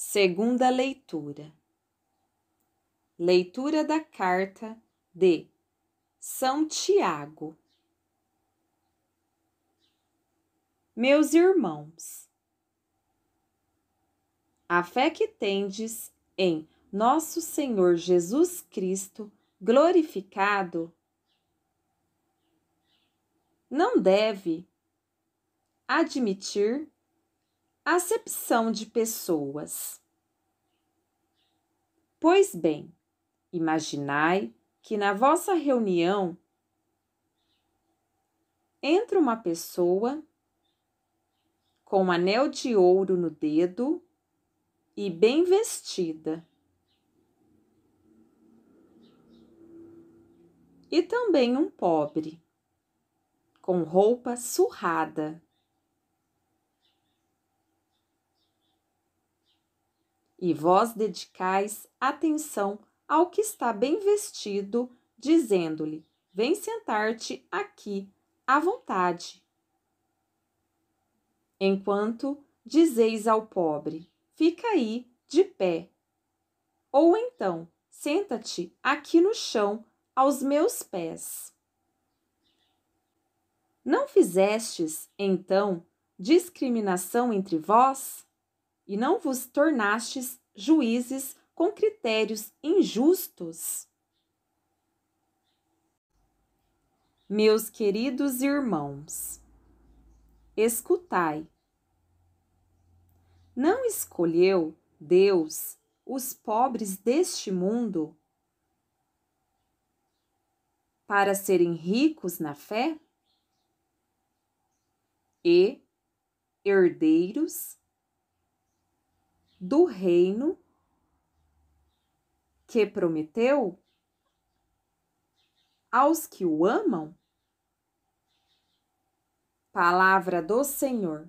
Segunda leitura. Leitura da carta de São Tiago. Meus irmãos, a fé que tendes em nosso Senhor Jesus Cristo glorificado não deve admitir acepção de pessoas. Pois bem, imaginai que na vossa reunião entra uma pessoa com um anel de ouro no dedo e bem vestida. E também um pobre, com roupa surrada. e vós dedicais atenção ao que está bem vestido, dizendo-lhe: Vem sentar-te aqui à vontade. Enquanto dizeis ao pobre: Fica aí de pé. Ou então, senta-te aqui no chão aos meus pés. Não fizestes, então, discriminação entre vós? e não vos tornastes juízes com critérios injustos? Meus queridos irmãos, escutai. Não escolheu Deus os pobres deste mundo para serem ricos na fé e herdeiros do reino que prometeu aos que o amam? Palavra do Senhor.